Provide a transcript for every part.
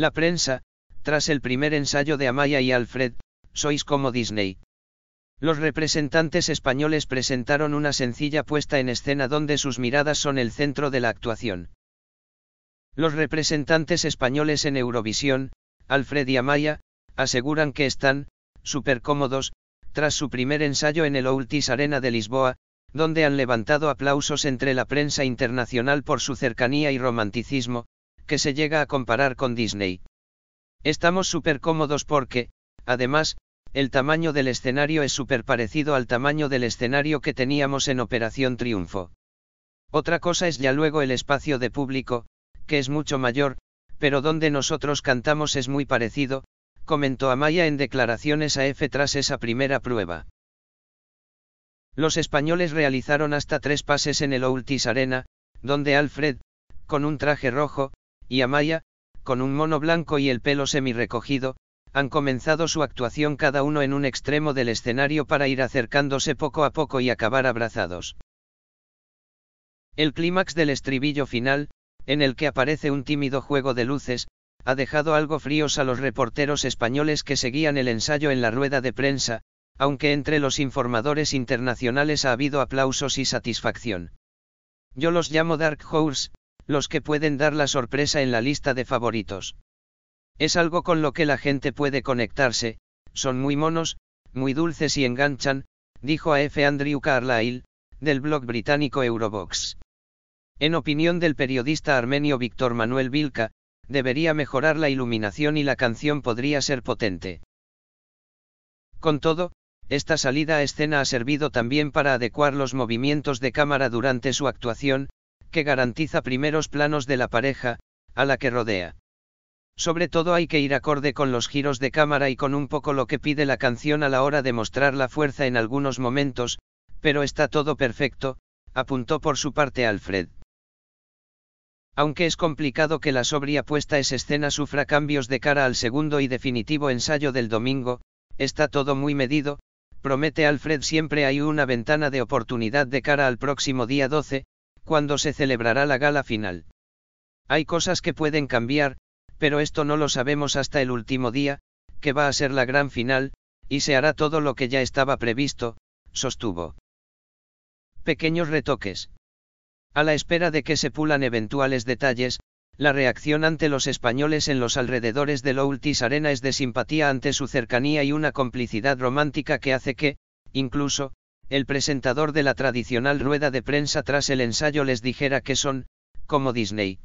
La prensa, tras el primer ensayo de Amaya y Alfred, sois como Disney. Los representantes españoles presentaron una sencilla puesta en escena donde sus miradas son el centro de la actuación. Los representantes españoles en Eurovisión, Alfred y Amaya, aseguran que están, súper cómodos, tras su primer ensayo en el Oultis Arena de Lisboa, donde han levantado aplausos entre la prensa internacional por su cercanía y romanticismo, que se llega a comparar con Disney. Estamos súper cómodos porque, además, el tamaño del escenario es súper parecido al tamaño del escenario que teníamos en Operación Triunfo. Otra cosa es ya luego el espacio de público, que es mucho mayor, pero donde nosotros cantamos es muy parecido, comentó Amaya en declaraciones a F tras esa primera prueba. Los españoles realizaron hasta tres pases en el Oultis Arena, donde Alfred, con un traje rojo, y Amaya, con un mono blanco y el pelo semi recogido, han comenzado su actuación cada uno en un extremo del escenario para ir acercándose poco a poco y acabar abrazados. El clímax del estribillo final, en el que aparece un tímido juego de luces, ha dejado algo fríos a los reporteros españoles que seguían el ensayo en la rueda de prensa, aunque entre los informadores internacionales ha habido aplausos y satisfacción. Yo los llamo Dark Horse, los que pueden dar la sorpresa en la lista de favoritos. Es algo con lo que la gente puede conectarse, son muy monos, muy dulces y enganchan, dijo a F. Andrew Carlyle, del blog británico Eurobox. En opinión del periodista armenio Víctor Manuel Vilca, debería mejorar la iluminación y la canción podría ser potente. Con todo, esta salida a escena ha servido también para adecuar los movimientos de cámara durante su actuación, que garantiza primeros planos de la pareja, a la que rodea. Sobre todo hay que ir acorde con los giros de cámara y con un poco lo que pide la canción a la hora de mostrar la fuerza en algunos momentos, pero está todo perfecto, apuntó por su parte Alfred. Aunque es complicado que la sobria puesta esa escena sufra cambios de cara al segundo y definitivo ensayo del domingo, está todo muy medido, promete Alfred siempre hay una ventana de oportunidad de cara al próximo día 12, cuando se celebrará la gala final. Hay cosas que pueden cambiar, pero esto no lo sabemos hasta el último día, que va a ser la gran final, y se hará todo lo que ya estaba previsto, sostuvo. Pequeños retoques. A la espera de que se pulan eventuales detalles, la reacción ante los españoles en los alrededores de Loultis Arena es de simpatía ante su cercanía y una complicidad romántica que hace que, incluso, el presentador de la tradicional rueda de prensa tras el ensayo les dijera que son, como Disney.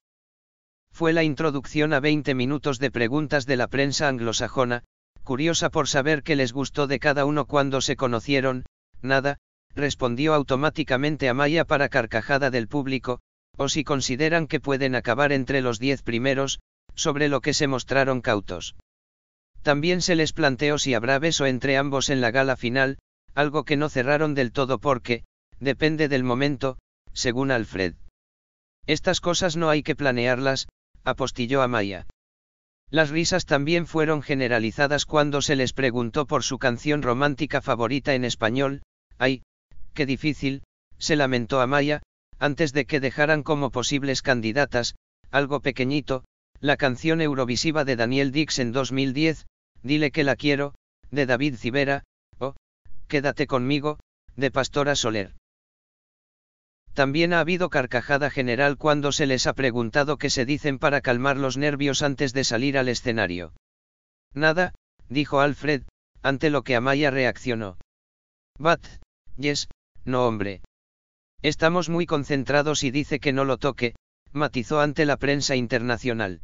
Fue la introducción a 20 minutos de preguntas de la prensa anglosajona, curiosa por saber qué les gustó de cada uno cuando se conocieron, nada, respondió automáticamente a Maya para carcajada del público, o si consideran que pueden acabar entre los diez primeros, sobre lo que se mostraron cautos. También se les planteó si habrá beso entre ambos en la gala final, algo que no cerraron del todo porque, depende del momento, según Alfred. Estas cosas no hay que planearlas, apostilló Amaya. Las risas también fueron generalizadas cuando se les preguntó por su canción romántica favorita en español, ay, qué difícil, se lamentó Amaya, antes de que dejaran como posibles candidatas, algo pequeñito, la canción eurovisiva de Daniel Dix en 2010, Dile que la quiero, de David Civera, Quédate conmigo, de Pastora Soler. También ha habido carcajada general cuando se les ha preguntado qué se dicen para calmar los nervios antes de salir al escenario. Nada, dijo Alfred, ante lo que Amaya reaccionó. Bat, yes, no hombre. Estamos muy concentrados y dice que no lo toque, matizó ante la prensa internacional.